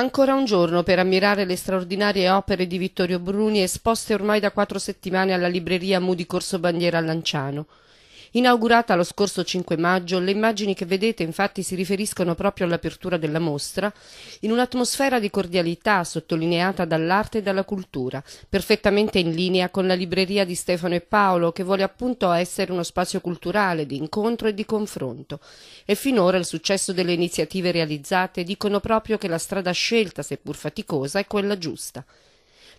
Ancora un giorno per ammirare le straordinarie opere di Vittorio Bruni esposte ormai da quattro settimane alla libreria Mudi di Corso Bandiera a Lanciano. Inaugurata lo scorso 5 maggio, le immagini che vedete infatti si riferiscono proprio all'apertura della mostra, in un'atmosfera di cordialità sottolineata dall'arte e dalla cultura, perfettamente in linea con la libreria di Stefano e Paolo che vuole appunto essere uno spazio culturale di incontro e di confronto. E finora il successo delle iniziative realizzate dicono proprio che la strada scelta, seppur faticosa, è quella giusta.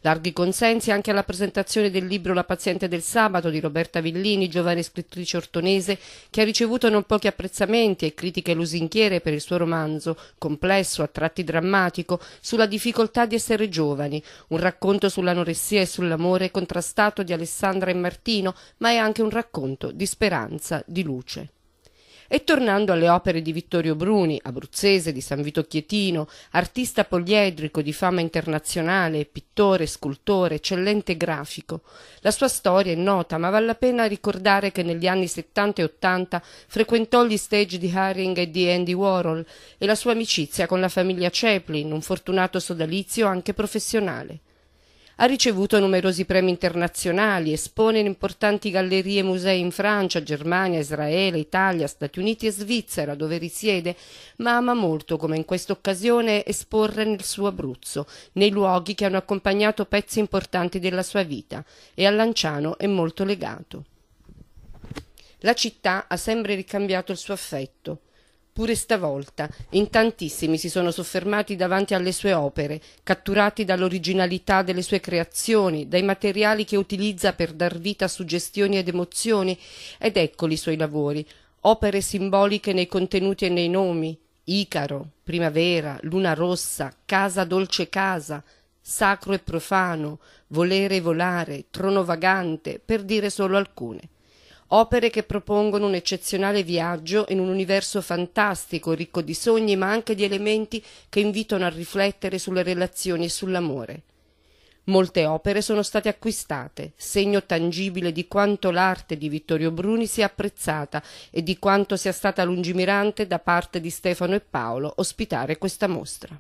Larghi consensi anche alla presentazione del libro La paziente del sabato di Roberta Villini, giovane scrittrice ortonese, che ha ricevuto non pochi apprezzamenti e critiche lusinghiere per il suo romanzo, complesso, a tratti drammatico, sulla difficoltà di essere giovani, un racconto sull'anoressia e sull'amore contrastato di Alessandra e Martino, ma è anche un racconto di speranza, di luce. E tornando alle opere di Vittorio Bruni, abruzzese di San Vito Chietino, artista poliedrico di fama internazionale, pittore, scultore, eccellente grafico, la sua storia è nota, ma vale la pena ricordare che negli anni 70 e 80 frequentò gli stage di Haring e di Andy Warhol e la sua amicizia con la famiglia Chaplin, un fortunato sodalizio anche professionale. Ha ricevuto numerosi premi internazionali, espone in importanti gallerie e musei in Francia, Germania, Israele, Italia, Stati Uniti e Svizzera, dove risiede, ma ama molto, come in questa occasione, esporre nel suo Abruzzo, nei luoghi che hanno accompagnato pezzi importanti della sua vita, e a Lanciano è molto legato. La città ha sempre ricambiato il suo affetto. Pure stavolta, in tantissimi si sono soffermati davanti alle sue opere, catturati dall'originalità delle sue creazioni, dai materiali che utilizza per dar vita a suggestioni ed emozioni, ed eccoli i suoi lavori, opere simboliche nei contenuti e nei nomi, Icaro, Primavera, Luna Rossa, Casa Dolce Casa, Sacro e Profano, Volere e Volare, Trono Vagante, per dire solo alcune opere che propongono un eccezionale viaggio in un universo fantastico, ricco di sogni, ma anche di elementi che invitano a riflettere sulle relazioni e sull'amore. Molte opere sono state acquistate, segno tangibile di quanto l'arte di Vittorio Bruni sia apprezzata e di quanto sia stata lungimirante da parte di Stefano e Paolo ospitare questa mostra.